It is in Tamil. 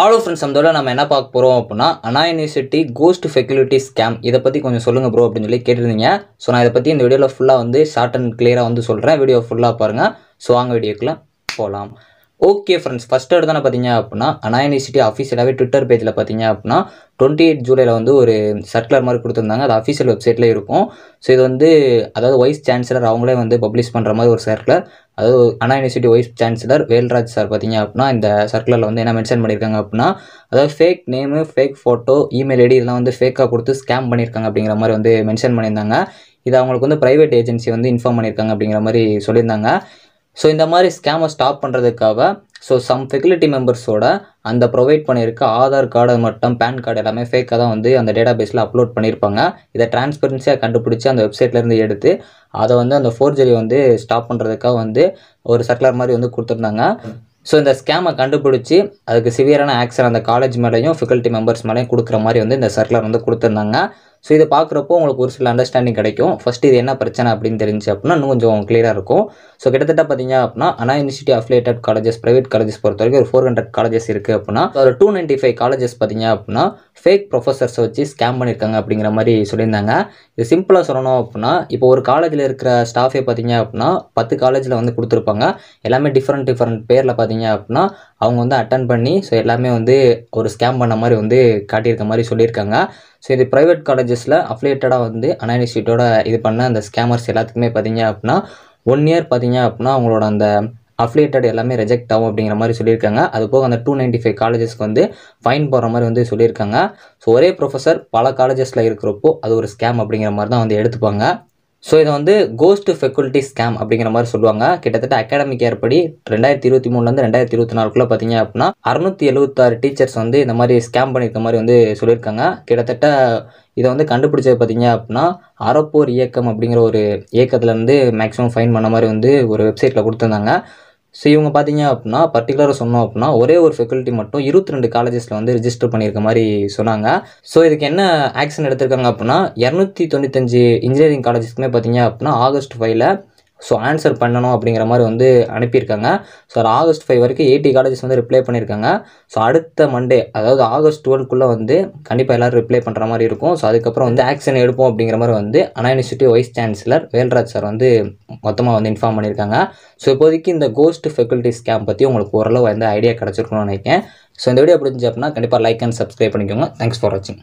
ஆலோ ஃப்ரெண்ட்ஸ் அந்த நம்ம என்ன பார்க்க போகிறோம் அப்படின்னா அனா யூனிவர்சிட்டி கோஸ்ட் ஃபெக்யூலிட்டி ஸ்கேம் இதை பற்றி கொஞ்சம் சொல்லுங்கள் ப்ரோ அப்படின்னு சொல்லி கேட்டிருந்தீங்க ஸோ நான் இதை பற்றி இந்த வீடியோவில் ஃபுல்லாக வந்து ஷார்ட் அண்ட் கிளியராக வந்து சொல்கிறேன் வீடியோ ஃபுல்லாக பாருங்கள் ஸோ வாங்க வீடியோக்குள்ளே போகலாம் ஓகே ஃப்ரெண்ட்ஸ் ஃபஸ்ட் எடுத்தானே பார்த்தீங்க அப்படின்னா அனாயனிசிட்டி யூனிவர்சிட்டி அஃபீஷியலாகவே ட்விட்டர் பேஜில் பார்த்தீங்க அப்படின்னா டுவெண்ட்டி எயிட் ஜூலையில் வந்து ஒரு சர்க்குலர் மாதிரி கொடுத்துருந்தாங்க அது அஃபீஷியல் வெப்சைட்டில் இருக்கும் ஸோ இது வந்து அதாவது வைஸ் சான்சலர் அவங்களே வந்து பப்ளிஷ் பண்ணுற மாதிரி ஒரு சர்க்குலர் அதாவது Anna university vice chancellor Velraj sir பார்த்தீங்க அப்படின்னா இந்த சர்க்குலரில் வந்து என்ன மென்ஷன் பண்ணியிருக்காங்க அப்படின்னா அதாவது fake name fake photo email ID இதெல்லாம் வந்து ஃபேக்காக கொடுத்து ஸ்கேம் பண்ணியிருக்காங்க அப்படிங்கிற மாதிரி வந்து மென்ஷன் பண்ணியிருந்தாங்க இது அவங்களுக்கு வந்து ப்ரைவேட் ஏஜென்சி வந்து இன்ஃபார்ம் பண்ணியிருக்காங்க அப்படிங்கிற மாதிரி சொல்லியிருந்தாங்க ஸோ இந்த மாதிரி ஸ்கேமை ஸ்டாப் பண்ணுறதுக்காக ஸோ சம் ஃபெசிலிட்டி மெம்பர்ஸோட அந்த ப்ரொவைட் பண்ணியிருக்க ஆதார் கார்டு மட்டும் பேன் கார்டு எல்லாமே ஃபேக்காக தான் வந்து அந்த டேட்டா பேஸில் அப்லோட் பண்ணியிருப்பாங்க இதை டிரான்ஸ்பரன்சியாக கண்டுபிடிச்சி அந்த வெப்சைட்லேருந்து எடுத்து அதை வந்து அந்த ஃபோர்ஜரி வந்து ஸ்டாப் பண்ணுறதுக்காக வந்து ஒரு சர்க்குலர் மாதிரி வந்து கொடுத்துருந்தாங்க ஸோ இந்த ஸ்கேமை கண்டுபிடிச்சி அதுக்கு சிவியரான ஆக்ஷன் அந்த காலேஜ் மேலேயும் ஃபெக்கல்ட்டி மெம்பர்ஸ் மேலேயும் கொடுக்குற மாதிரி வந்து இந்த சர்க்குலர் வந்து கொடுத்துருந்தாங்க ஸோ இதை பார்க்குறப்போ உங்களுக்கு ஒரு சில அண்டர்ஸ்டாண்டிங் கிடைக்கும் ஃபஸ்ட்டு இது என்ன பிரச்சனை அப்படின்னு தெரிஞ்சு அப்படின்னா இன்னும் கொஞ்சம் கிளியராக இருக்கும் ஸோ கிட்டத்தட்ட பார்த்திங்க அப்படின்னா Anna university affiliated colleges private colleges பொறுத்த வரைக்கும் ஒரு ஃபோர் ஹண்ட்ரட் காலேஜஸ் இருக்குது அப்படின்னா ஒரு டூ நைன்ட்டி ஃபைவ் காலேஜஸ் பார்த்தீங்க அப்படின்னா ஃபேக் ப்ரொஃபஸர்ஸை வச்சு ஸ்கேம் பண்ணியிருக்காங்க அப்படிங்கிற மாதிரி சொல்லியிருந்தாங்க இது சிம்பிளாக சொல்லணும் அப்படின்னா இப்போ ஒரு காலேஜில் இருக்கிற ஸ்டாஃபே பார்த்தீங்க அப்படின்னா பத்து காலேஜில் வந்து கொடுத்துருப்பாங்க எல்லாமே டிஃப்ரெண்ட் டிஃப்ரெண்ட் பேரில் பார்த்தீங்க அப்படின்னா அவங்க வந்து அட்டன் பண்ணி ஸோ எல்லாமே வந்து ஒரு ஸ்கேம் பண்ண மாதிரி வந்து காட்டியிருக்க மாதிரி சொல்லியிருக்காங்க ஸோ இது ப்ரைவேட் காலேஜஸில் அஃப்லேட்டடாக வந்து அண்ணா இது பண்ண அந்த ஸ்கேமர்ஸ் எல்லாத்துக்குமே பார்த்தீங்க அப்படின்னா ஒன் இயர் பார்த்தீங்க அப்படின்னா அவங்களோட அந்த அஃபிலியேட்டட் எல்லாமே ரிஜெக்ட் ஆகும் அப்படிங்கிற மாதிரி சொல்லியிருக்காங்க அது போக அந்த டூ நைன்ட்டி ஃபைவ் காலேஜஸ்க்கு வந்து ஃபைன் போடுற மாதிரி வந்து சொல்லியிருக்காங்க ஸோ ஒரே ப்ரொஃபஸர் பல காலேஜஸில் இருக்கிறப்போ அது ஒரு ஸ்கேம் அப்படிங்கிற மாதிரி தான் வந்து எடுத்துப்பாங்க ஸோ இதை வந்து கோஸ்ட் ஃபெக்குல்ட்டி ஸ்கேம் அப்படிங்கிற மாதிரி சொல்லுவாங்க கிட்டத்தட்ட அகாடமிக் ஏற்படி படி ரெண்டாயிரத்தி இருபத்தி மூணுலேருந்து ரெண்டாயிரத்தி இருபத்தி நாலுக்குள்ளே பார்த்தீங்க அப்படின்னா அறுநூத்தி எழுபத்தாறு டீச்சர்ஸ் வந்து இந்த மாதிரி ஸ்கேம் பண்ணியிருக்க மாதிரி வந்து சொல்லியிருக்காங்க கிட்டத்தட்ட இதை வந்து கண்டுபிடிச்சது பார்த்தீங்க அப்படின்னா அறப்போர் இயக்கம் அப்படிங்கிற ஒரு இயக்கத்துலேருந்து மேக்ஸிமம் ஃபைன் பண்ண மாதிரி வந்து ஒரு வெப்சைட்டில் கொடுத்துருந்தாங்க ஸோ இவங்க பார்த்தீங்க அப்படின்னா பர்டிகுலராக சொன்னோம் அப்படின்னா ஒரே ஒரு ஃபெக்கல்ட்டி மட்டும் இருபத்தி ரெண்டு காலேஜஸில் வந்து ரிஜிஸ்டர் பண்ணியிருக்க மாதிரி சொன்னாங்க ஸோ இதுக்கு என்ன ஆக்ஷன் எடுத்திருக்காங்க அப்படின்னா இரநூத்தி தொண்ணூத்தஞ்சு இன்ஜினியரிங் காலேஜஸ்க்குமே பார்த்தீங்க அப்படின்னா ஆகஸ்ட் ஃபைவ்ல ஸோ ஆன்சர் பண்ணணும் அப்படிங்கிற மாதிரி வந்து அனுப்பியிருக்காங்க ஸோ ஆகஸ்ட் ஃபைவ் வரைக்கும் எயிட்டி காலேஜஸ் வந்து ரிப்ளை பண்ணியிருக்காங்க ஸோ அடுத்த மண்டே அதாவது ஆகஸ்ட் டுவெல்க்குள்ளே வந்து கண்டிப்பாக எல்லோரும் ரிப்ளை பண்ணுற மாதிரி இருக்கும் ஸோ அதுக்கப்புறம் வந்து ஆக்ஷன் எடுப்போம் அப்படிங்கிற மாதிரி வந்து Anna university vice chancellor Velraj sir வந்து மொத்தமாக வந்து இன்ஃபார்ம் பண்ணியிருக்காங்க ஸோ இப்போதைக்கு இந்த கோஸ்ட் ஃபெக்கல்ட்டி ஸ்கேம் பற்றி உங்களுக்கு ஓரளவு வந்து ஐடியா கிடச்சிருக்கணும்னு நினைக்கிறேன் ஸோ இந்த வீடியோ பிடிச்சி அப்படின்னா கண்டிப்பாக லைக் அண்ட் சப்ஸ்கிரைப் பண்ணிக்கோங்க தேங்க்ஸ் ஃபார் வாட்சிங்